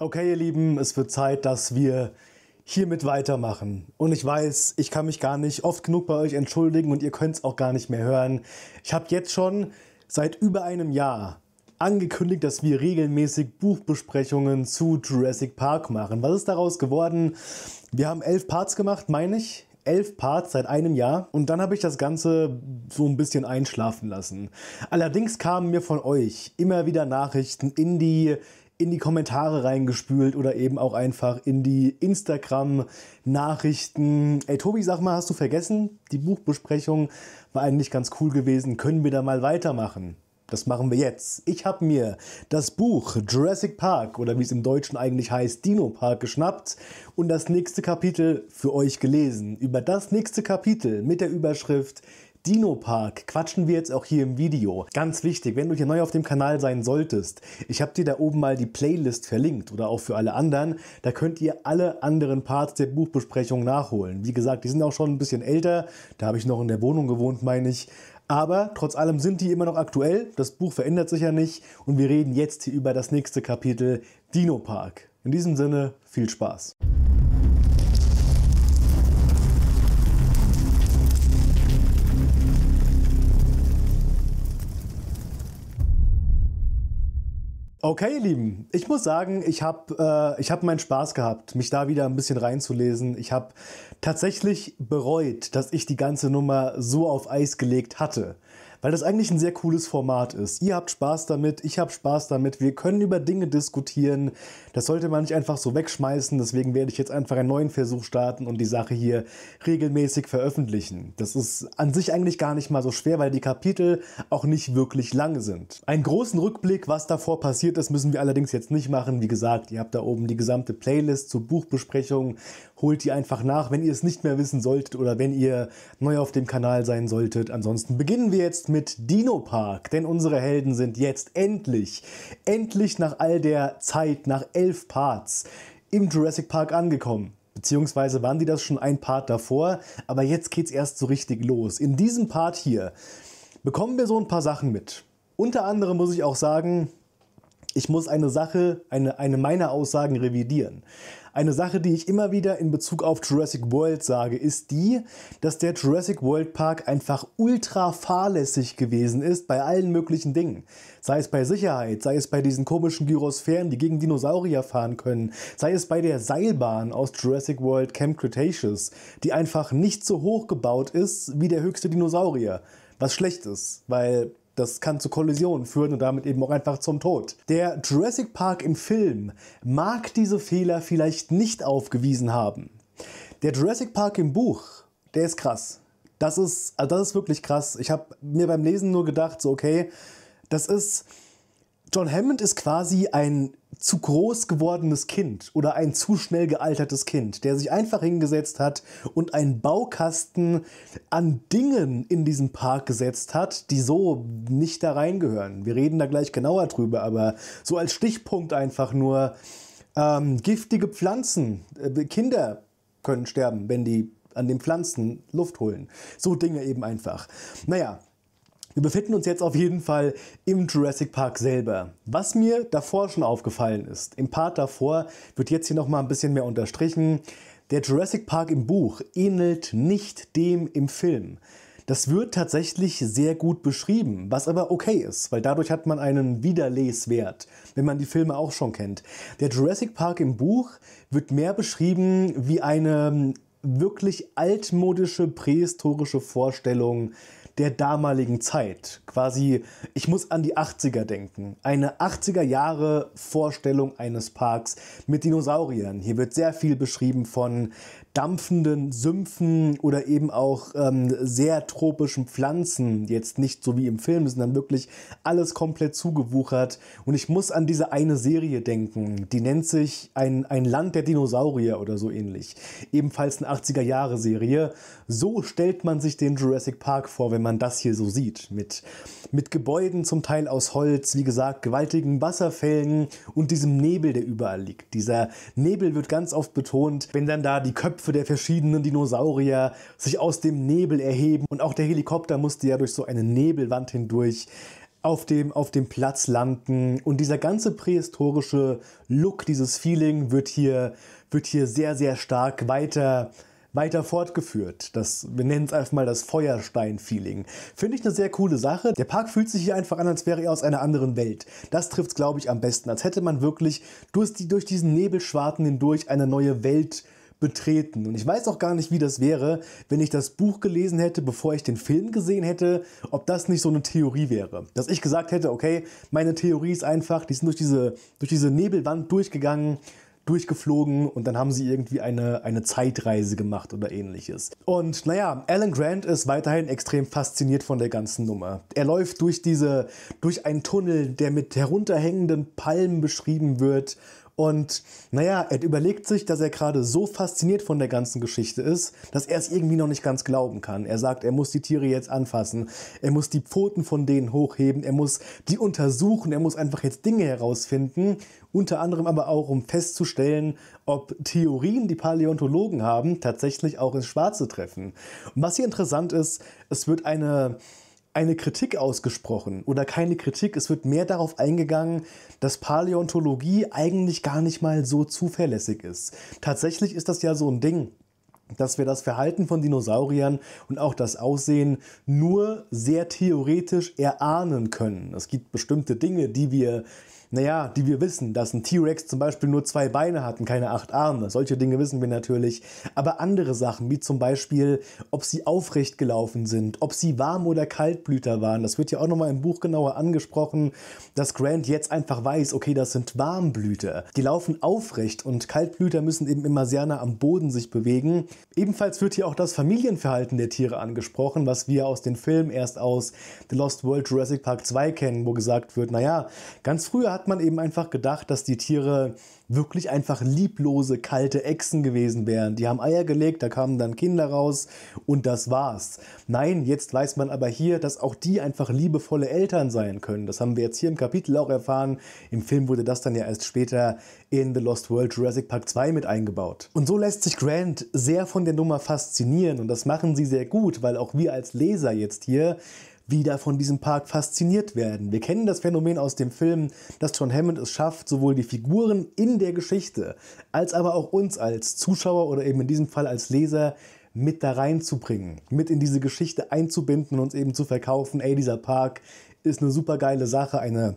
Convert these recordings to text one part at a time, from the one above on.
Okay, ihr Lieben, es wird Zeit, dass wir hiermit weitermachen. Und ich weiß, ich kann mich gar nicht oft genug bei euch entschuldigen und ihr könnt es auch gar nicht mehr hören. Ich habe jetzt schon seit über einem Jahr angekündigt, dass wir regelmäßig Buchbesprechungen zu Jurassic Park machen. Was ist daraus geworden? Wir haben elf Parts gemacht, meine ich elf Parts seit einem Jahr und dann habe ich das Ganze so ein bisschen einschlafen lassen. Allerdings kamen mir von euch immer wieder Nachrichten in die in die Kommentare reingespült oder eben auch einfach in die Instagram-Nachrichten. Ey, Tobi, sag mal, hast du vergessen? Die Buchbesprechung war eigentlich ganz cool gewesen. Können wir da mal weitermachen? Das machen wir jetzt. Ich habe mir das Buch Jurassic Park oder wie es im Deutschen eigentlich heißt, Dino Park geschnappt und das nächste Kapitel für euch gelesen. Über das nächste Kapitel mit der Überschrift Dino Park quatschen wir jetzt auch hier im Video. Ganz wichtig, wenn du hier neu auf dem Kanal sein solltest, ich habe dir da oben mal die Playlist verlinkt oder auch für alle anderen. Da könnt ihr alle anderen Parts der Buchbesprechung nachholen. Wie gesagt, die sind auch schon ein bisschen älter. Da habe ich noch in der Wohnung gewohnt, meine ich. Aber trotz allem sind die immer noch aktuell. Das Buch verändert sich ja nicht. Und wir reden jetzt hier über das nächste Kapitel Dino Park. In diesem Sinne, viel Spaß. Okay, ihr Lieben, ich muss sagen, ich habe äh, ich hab meinen Spaß gehabt, mich da wieder ein bisschen reinzulesen. Ich habe tatsächlich bereut, dass ich die ganze Nummer so auf Eis gelegt hatte weil das eigentlich ein sehr cooles Format ist. Ihr habt Spaß damit, ich habe Spaß damit, wir können über Dinge diskutieren. Das sollte man nicht einfach so wegschmeißen, deswegen werde ich jetzt einfach einen neuen Versuch starten und die Sache hier regelmäßig veröffentlichen. Das ist an sich eigentlich gar nicht mal so schwer, weil die Kapitel auch nicht wirklich lang sind. Einen großen Rückblick, was davor passiert ist, müssen wir allerdings jetzt nicht machen. Wie gesagt, ihr habt da oben die gesamte Playlist zur Buchbesprechung holt die einfach nach, wenn ihr es nicht mehr wissen solltet oder wenn ihr neu auf dem Kanal sein solltet. Ansonsten beginnen wir jetzt mit Dino Park, denn unsere Helden sind jetzt endlich, endlich nach all der Zeit, nach elf Parts im Jurassic Park angekommen. Beziehungsweise waren die das schon ein Part davor, aber jetzt geht's erst so richtig los. In diesem Part hier bekommen wir so ein paar Sachen mit. Unter anderem muss ich auch sagen, ich muss eine Sache, eine, eine meiner Aussagen revidieren. Eine Sache, die ich immer wieder in Bezug auf Jurassic World sage, ist die, dass der Jurassic World Park einfach ultra fahrlässig gewesen ist bei allen möglichen Dingen. Sei es bei Sicherheit, sei es bei diesen komischen Gyrosphären, die gegen Dinosaurier fahren können, sei es bei der Seilbahn aus Jurassic World Camp Cretaceous, die einfach nicht so hoch gebaut ist wie der höchste Dinosaurier. Was schlecht ist, weil das kann zu Kollisionen führen und damit eben auch einfach zum Tod. Der Jurassic Park im Film mag diese Fehler vielleicht nicht aufgewiesen haben. Der Jurassic Park im Buch, der ist krass. Das ist, also das ist wirklich krass. Ich habe mir beim Lesen nur gedacht, so okay, das ist, John Hammond ist quasi ein zu groß gewordenes Kind oder ein zu schnell gealtertes Kind, der sich einfach hingesetzt hat und einen Baukasten an Dingen in diesen Park gesetzt hat, die so nicht da reingehören. Wir reden da gleich genauer drüber, aber so als Stichpunkt einfach nur ähm, giftige Pflanzen. Äh, Kinder können sterben, wenn die an den Pflanzen Luft holen. So Dinge eben einfach. Naja, wir befinden uns jetzt auf jeden Fall im Jurassic Park selber. Was mir davor schon aufgefallen ist, im Part davor wird jetzt hier nochmal ein bisschen mehr unterstrichen, der Jurassic Park im Buch ähnelt nicht dem im Film. Das wird tatsächlich sehr gut beschrieben, was aber okay ist, weil dadurch hat man einen Wiederleswert, wenn man die Filme auch schon kennt. Der Jurassic Park im Buch wird mehr beschrieben wie eine wirklich altmodische prähistorische Vorstellung der damaligen Zeit. Quasi, ich muss an die 80er denken. Eine 80er Jahre Vorstellung eines Parks mit Dinosauriern. Hier wird sehr viel beschrieben von dampfenden Sümpfen oder eben auch ähm, sehr tropischen Pflanzen. Jetzt nicht so wie im Film, sondern wirklich alles komplett zugewuchert. Und ich muss an diese eine Serie denken. Die nennt sich ein, ein Land der Dinosaurier oder so ähnlich. Ebenfalls eine 80er-Jahre-Serie. So stellt man sich den Jurassic Park vor, wenn man das hier so sieht. Mit, mit Gebäuden zum Teil aus Holz, wie gesagt, gewaltigen Wasserfällen und diesem Nebel, der überall liegt. Dieser Nebel wird ganz oft betont, wenn dann da die Köpfe Köpfe der verschiedenen Dinosaurier sich aus dem Nebel erheben und auch der Helikopter musste ja durch so eine Nebelwand hindurch auf dem, auf dem Platz landen. Und dieser ganze prähistorische Look, dieses Feeling wird hier, wird hier sehr, sehr stark weiter, weiter fortgeführt. Das, wir nennen es einfach mal das Feuerstein-Feeling. Finde ich eine sehr coole Sache. Der Park fühlt sich hier einfach an, als wäre er aus einer anderen Welt. Das trifft es, glaube ich, am besten. Als hätte man wirklich durch, die, durch diesen Nebelschwarten hindurch eine neue Welt betreten. Und ich weiß auch gar nicht, wie das wäre, wenn ich das Buch gelesen hätte, bevor ich den Film gesehen hätte, ob das nicht so eine Theorie wäre. Dass ich gesagt hätte, okay, meine Theorie ist einfach, die sind durch diese, durch diese Nebelwand durchgegangen, durchgeflogen und dann haben sie irgendwie eine, eine Zeitreise gemacht oder ähnliches. Und naja, Alan Grant ist weiterhin extrem fasziniert von der ganzen Nummer. Er läuft durch diese, durch einen Tunnel, der mit herunterhängenden Palmen beschrieben wird und naja, Ed überlegt sich, dass er gerade so fasziniert von der ganzen Geschichte ist, dass er es irgendwie noch nicht ganz glauben kann. Er sagt, er muss die Tiere jetzt anfassen, er muss die Pfoten von denen hochheben, er muss die untersuchen, er muss einfach jetzt Dinge herausfinden, unter anderem aber auch, um festzustellen, ob Theorien, die Paläontologen haben, tatsächlich auch ins Schwarze treffen. Und was hier interessant ist, es wird eine eine Kritik ausgesprochen oder keine Kritik. Es wird mehr darauf eingegangen, dass Paläontologie eigentlich gar nicht mal so zuverlässig ist. Tatsächlich ist das ja so ein Ding dass wir das Verhalten von Dinosauriern und auch das Aussehen nur sehr theoretisch erahnen können. Es gibt bestimmte Dinge, die wir naja, die wir wissen, dass ein T-Rex zum Beispiel nur zwei Beine hat und keine acht Arme. Solche Dinge wissen wir natürlich. Aber andere Sachen, wie zum Beispiel, ob sie aufrecht gelaufen sind, ob sie warm oder kaltblüter waren, das wird ja auch nochmal im Buch genauer angesprochen, dass Grant jetzt einfach weiß, okay, das sind Warmblüter. Die laufen aufrecht und Kaltblüter müssen eben immer sehr nah am Boden sich bewegen. Ebenfalls wird hier auch das Familienverhalten der Tiere angesprochen, was wir aus den Filmen erst aus The Lost World Jurassic Park 2 kennen, wo gesagt wird, naja, ganz früher hat hat man eben einfach gedacht, dass die Tiere wirklich einfach lieblose, kalte Echsen gewesen wären. Die haben Eier gelegt, da kamen dann Kinder raus und das war's. Nein, jetzt weiß man aber hier, dass auch die einfach liebevolle Eltern sein können. Das haben wir jetzt hier im Kapitel auch erfahren. Im Film wurde das dann ja erst später in The Lost World Jurassic Park 2 mit eingebaut. Und so lässt sich Grant sehr von der Nummer faszinieren und das machen sie sehr gut, weil auch wir als Leser jetzt hier wieder von diesem Park fasziniert werden. Wir kennen das Phänomen aus dem Film, dass John Hammond es schafft, sowohl die Figuren in der Geschichte als aber auch uns als Zuschauer oder eben in diesem Fall als Leser mit da reinzubringen, mit in diese Geschichte einzubinden und uns eben zu verkaufen, ey, dieser Park ist eine super geile Sache, eine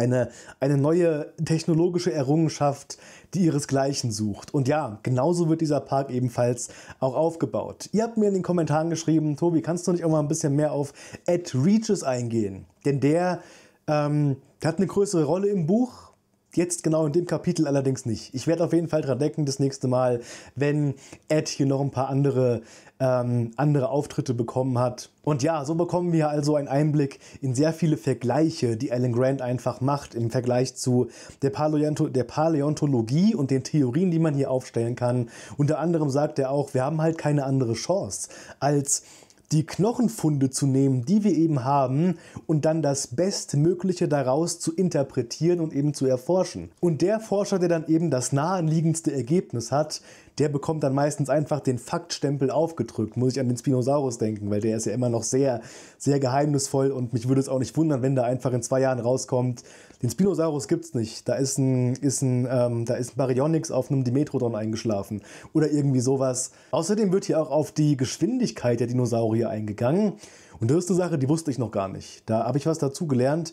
eine, eine neue technologische Errungenschaft, die ihresgleichen sucht. Und ja, genauso wird dieser Park ebenfalls auch aufgebaut. Ihr habt mir in den Kommentaren geschrieben, Tobi, kannst du nicht auch mal ein bisschen mehr auf Ed Reaches eingehen? Denn der, ähm, der hat eine größere Rolle im Buch Jetzt genau in dem Kapitel allerdings nicht. Ich werde auf jeden Fall dran denken, das nächste Mal, wenn Ed hier noch ein paar andere, ähm, andere Auftritte bekommen hat. Und ja, so bekommen wir also einen Einblick in sehr viele Vergleiche, die Alan Grant einfach macht im Vergleich zu der, Paläonto der Paläontologie und den Theorien, die man hier aufstellen kann. Unter anderem sagt er auch, wir haben halt keine andere Chance als die Knochenfunde zu nehmen, die wir eben haben, und dann das Bestmögliche daraus zu interpretieren und eben zu erforschen. Und der Forscher, der dann eben das naheliegendste Ergebnis hat, der bekommt dann meistens einfach den Faktstempel aufgedrückt. Muss ich an den Spinosaurus denken, weil der ist ja immer noch sehr, sehr geheimnisvoll und mich würde es auch nicht wundern, wenn da einfach in zwei Jahren rauskommt, den Spinosaurus gibt's nicht. Da ist ein, ist ein, ähm, da ist ein Baryonyx auf einem Dimetrodon eingeschlafen oder irgendwie sowas. Außerdem wird hier auch auf die Geschwindigkeit der Dinosaurier eingegangen. Und das ist eine Sache, die wusste ich noch gar nicht. Da habe ich was dazu gelernt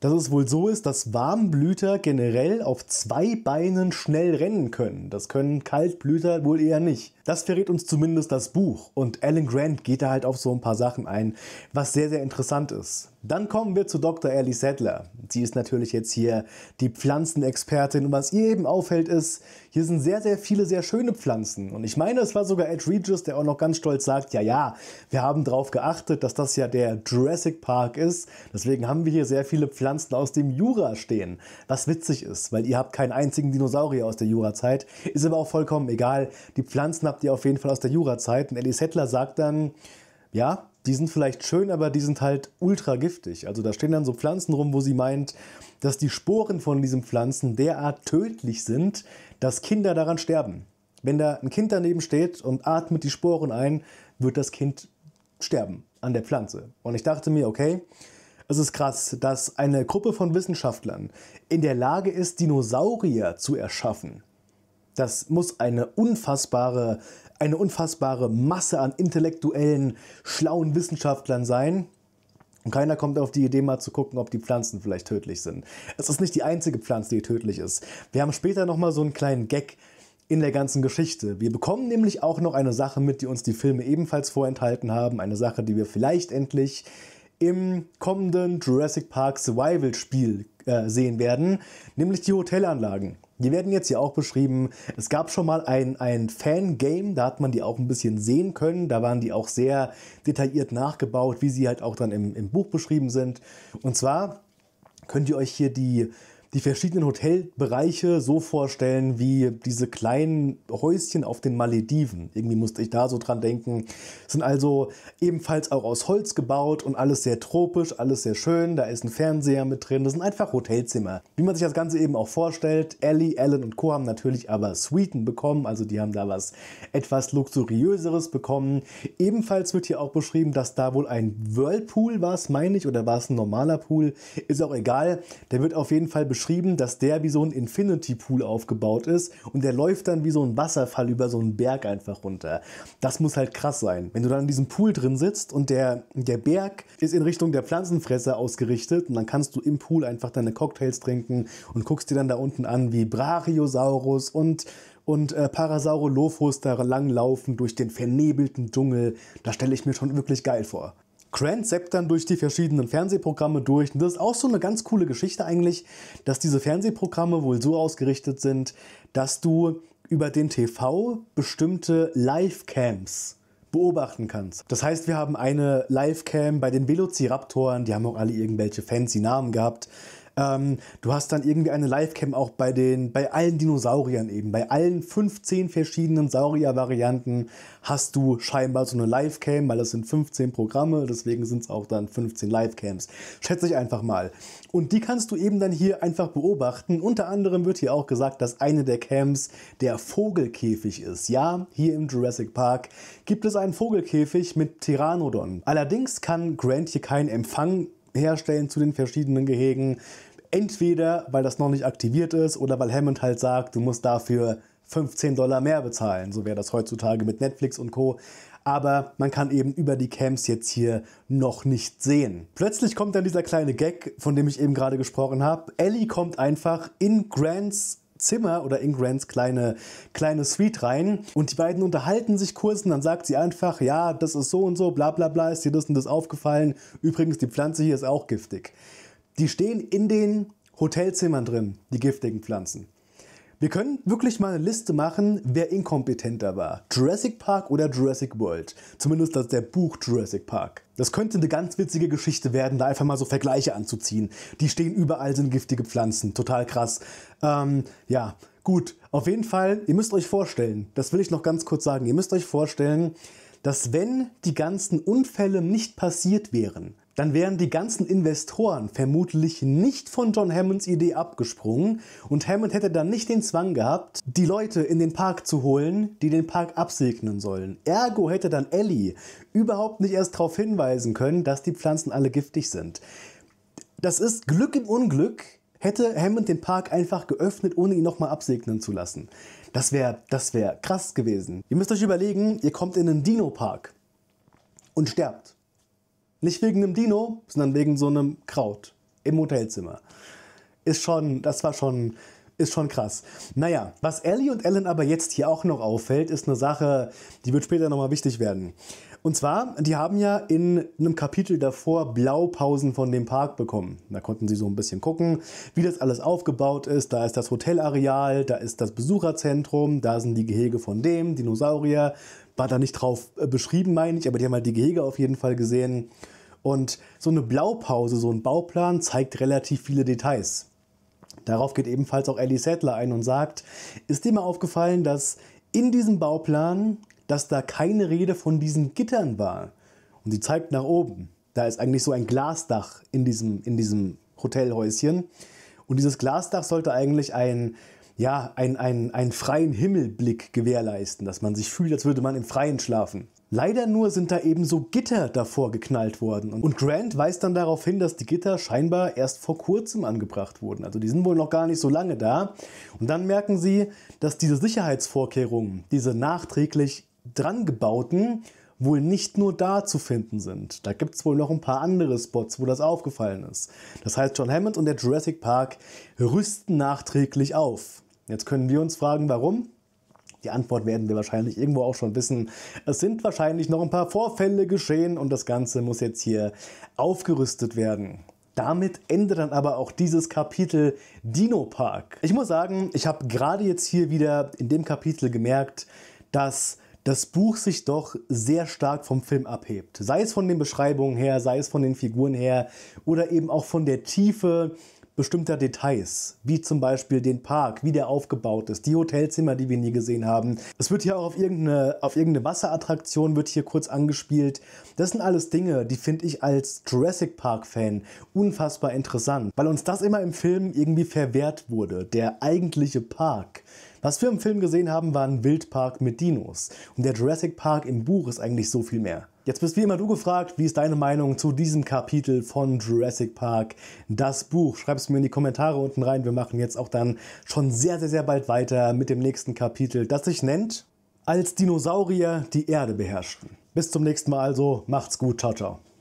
dass es wohl so ist, dass Warmblüter generell auf zwei Beinen schnell rennen können. Das können Kaltblüter wohl eher nicht. Das verrät uns zumindest das Buch und Alan Grant geht da halt auf so ein paar Sachen ein, was sehr, sehr interessant ist. Dann kommen wir zu Dr. Ellie Sadler. Sie ist natürlich jetzt hier die Pflanzenexpertin und was ihr eben auffällt ist, hier sind sehr, sehr viele sehr schöne Pflanzen und ich meine, es war sogar Ed Regis, der auch noch ganz stolz sagt, ja, ja, wir haben darauf geachtet, dass das ja der Jurassic Park ist, deswegen haben wir hier sehr viele Pflanzen aus dem Jura stehen, was witzig ist, weil ihr habt keinen einzigen Dinosaurier aus der Jurazeit, ist aber auch vollkommen egal, die Pflanzen habt ihr auf jeden Fall aus der Jurazeit. Und Ellie Settler sagt dann, ja, die sind vielleicht schön, aber die sind halt ultra giftig. Also da stehen dann so Pflanzen rum, wo sie meint, dass die Sporen von diesen Pflanzen derart tödlich sind, dass Kinder daran sterben. Wenn da ein Kind daneben steht und atmet die Sporen ein, wird das Kind sterben an der Pflanze. Und ich dachte mir, okay, es ist krass, dass eine Gruppe von Wissenschaftlern in der Lage ist, Dinosaurier zu erschaffen. Das muss eine unfassbare, eine unfassbare Masse an intellektuellen, schlauen Wissenschaftlern sein. Und keiner kommt auf die Idee, mal zu gucken, ob die Pflanzen vielleicht tödlich sind. Es ist nicht die einzige Pflanze, die tödlich ist. Wir haben später nochmal so einen kleinen Gag in der ganzen Geschichte. Wir bekommen nämlich auch noch eine Sache mit, die uns die Filme ebenfalls vorenthalten haben. Eine Sache, die wir vielleicht endlich im kommenden Jurassic Park Survival Spiel äh, sehen werden, nämlich die Hotelanlagen. Die werden jetzt hier auch beschrieben. Es gab schon mal ein, ein Fangame, da hat man die auch ein bisschen sehen können. Da waren die auch sehr detailliert nachgebaut, wie sie halt auch dann im, im Buch beschrieben sind. Und zwar könnt ihr euch hier die die verschiedenen Hotelbereiche so vorstellen wie diese kleinen Häuschen auf den Malediven. Irgendwie musste ich da so dran denken. Sind also ebenfalls auch aus Holz gebaut und alles sehr tropisch, alles sehr schön. Da ist ein Fernseher mit drin. Das sind einfach Hotelzimmer. Wie man sich das Ganze eben auch vorstellt. Ellie, Alan und Co. haben natürlich aber Suiten bekommen. Also die haben da was etwas luxuriöseres bekommen. Ebenfalls wird hier auch beschrieben, dass da wohl ein Whirlpool war, meine ich, oder war es ein normaler Pool? Ist auch egal. Der wird auf jeden Fall beschrieben beschrieben, dass der wie so ein Infinity Pool aufgebaut ist und der läuft dann wie so ein Wasserfall über so einen Berg einfach runter. Das muss halt krass sein. Wenn du dann in diesem Pool drin sitzt und der, der Berg ist in Richtung der Pflanzenfresser ausgerichtet und dann kannst du im Pool einfach deine Cocktails trinken und guckst dir dann da unten an, wie Brachiosaurus und und äh, Parasaurolophus da langlaufen durch den vernebelten Dschungel. Da stelle ich mir schon wirklich geil vor. Grand Septern durch die verschiedenen Fernsehprogramme durch. Und das ist auch so eine ganz coole Geschichte eigentlich, dass diese Fernsehprogramme wohl so ausgerichtet sind, dass du über den TV bestimmte Live-Camps beobachten kannst. Das heißt, wir haben eine Live-Cam bei den Velociraptoren, die haben auch alle irgendwelche fancy Namen gehabt. Ähm, du hast dann irgendwie eine Livecam auch bei den, bei allen Dinosauriern eben, bei allen 15 verschiedenen Saurier-Varianten hast du scheinbar so eine Livecam, weil das sind 15 Programme, deswegen sind es auch dann 15 Livecams. Schätze ich einfach mal. Und die kannst du eben dann hier einfach beobachten. Unter anderem wird hier auch gesagt, dass eine der Cams der Vogelkäfig ist. Ja, hier im Jurassic Park gibt es einen Vogelkäfig mit Pteranodon. Allerdings kann Grant hier keinen Empfang herstellen zu den verschiedenen Gehegen. Entweder weil das noch nicht aktiviert ist oder weil Hammond halt sagt, du musst dafür 15 Dollar mehr bezahlen. So wäre das heutzutage mit Netflix und Co. Aber man kann eben über die Camps jetzt hier noch nicht sehen. Plötzlich kommt dann dieser kleine Gag, von dem ich eben gerade gesprochen habe. Ellie kommt einfach in Grants Zimmer oder in Grants kleine, kleine Suite rein. Und die beiden unterhalten sich kurz und dann sagt sie einfach, ja, das ist so und so, bla bla bla, ist dir das und das aufgefallen. Übrigens, die Pflanze hier ist auch giftig. Die stehen in den Hotelzimmern drin, die giftigen Pflanzen. Wir können wirklich mal eine Liste machen, wer inkompetenter war. Jurassic Park oder Jurassic World. Zumindest das der Buch Jurassic Park. Das könnte eine ganz witzige Geschichte werden, da einfach mal so Vergleiche anzuziehen. Die stehen überall, sind giftige Pflanzen. Total krass. Ähm, ja, gut. Auf jeden Fall, ihr müsst euch vorstellen, das will ich noch ganz kurz sagen, ihr müsst euch vorstellen, dass wenn die ganzen Unfälle nicht passiert wären, dann wären die ganzen Investoren vermutlich nicht von John Hammonds Idee abgesprungen und Hammond hätte dann nicht den Zwang gehabt, die Leute in den Park zu holen, die den Park absegnen sollen. Ergo hätte dann Ellie überhaupt nicht erst darauf hinweisen können, dass die Pflanzen alle giftig sind. Das ist Glück im Unglück. Hätte Hammond den Park einfach geöffnet, ohne ihn nochmal absegnen zu lassen. Das wäre das wär krass gewesen. Ihr müsst euch überlegen, ihr kommt in einen Dino-Park und sterbt nicht wegen einem Dino, sondern wegen so einem Kraut im Hotelzimmer. Ist schon, das war schon, ist schon krass. Naja, was Ellie und Ellen aber jetzt hier auch noch auffällt, ist eine Sache, die wird später nochmal wichtig werden. Und zwar, die haben ja in einem Kapitel davor Blaupausen von dem Park bekommen. Da konnten sie so ein bisschen gucken, wie das alles aufgebaut ist. Da ist das Hotelareal, da ist das Besucherzentrum, da sind die Gehege von dem, Dinosaurier, war da nicht drauf äh, beschrieben, meine ich, aber die haben halt die Gehege auf jeden Fall gesehen. Und so eine Blaupause, so ein Bauplan zeigt relativ viele Details. Darauf geht ebenfalls auch Ellie Sattler ein und sagt, ist dir mal aufgefallen, dass in diesem Bauplan, dass da keine Rede von diesen Gittern war. Und sie zeigt nach oben. Da ist eigentlich so ein Glasdach in diesem, in diesem Hotelhäuschen. Und dieses Glasdach sollte eigentlich ein ja, einen, einen, einen freien Himmelblick gewährleisten, dass man sich fühlt, als würde man im Freien schlafen. Leider nur sind da eben so Gitter davor geknallt worden. Und Grant weist dann darauf hin, dass die Gitter scheinbar erst vor kurzem angebracht wurden. Also die sind wohl noch gar nicht so lange da. Und dann merken sie, dass diese Sicherheitsvorkehrungen, diese nachträglich drangebauten, wohl nicht nur da zu finden sind. Da gibt es wohl noch ein paar andere Spots, wo das aufgefallen ist. Das heißt, John Hammond und der Jurassic Park rüsten nachträglich auf. Jetzt können wir uns fragen, warum? Die Antwort werden wir wahrscheinlich irgendwo auch schon wissen. Es sind wahrscheinlich noch ein paar Vorfälle geschehen und das Ganze muss jetzt hier aufgerüstet werden. Damit endet dann aber auch dieses Kapitel Dino Park. Ich muss sagen, ich habe gerade jetzt hier wieder in dem Kapitel gemerkt, dass das Buch sich doch sehr stark vom Film abhebt. Sei es von den Beschreibungen her, sei es von den Figuren her oder eben auch von der Tiefe bestimmter Details, wie zum Beispiel den Park, wie der aufgebaut ist, die Hotelzimmer, die wir nie gesehen haben. Es wird hier auch auf irgendeine, auf irgendeine Wasserattraktion wird hier kurz angespielt. Das sind alles Dinge, die finde ich als Jurassic Park-Fan unfassbar interessant, weil uns das immer im Film irgendwie verwehrt wurde, der eigentliche Park was wir im Film gesehen haben, war ein Wildpark mit Dinos. Und der Jurassic Park im Buch ist eigentlich so viel mehr. Jetzt bist wie immer du gefragt, wie ist deine Meinung zu diesem Kapitel von Jurassic Park, das Buch? Schreib es mir in die Kommentare unten rein. Wir machen jetzt auch dann schon sehr, sehr, sehr bald weiter mit dem nächsten Kapitel, das sich nennt, als Dinosaurier die Erde beherrschten. Bis zum nächsten Mal also, macht's gut, ciao, ciao.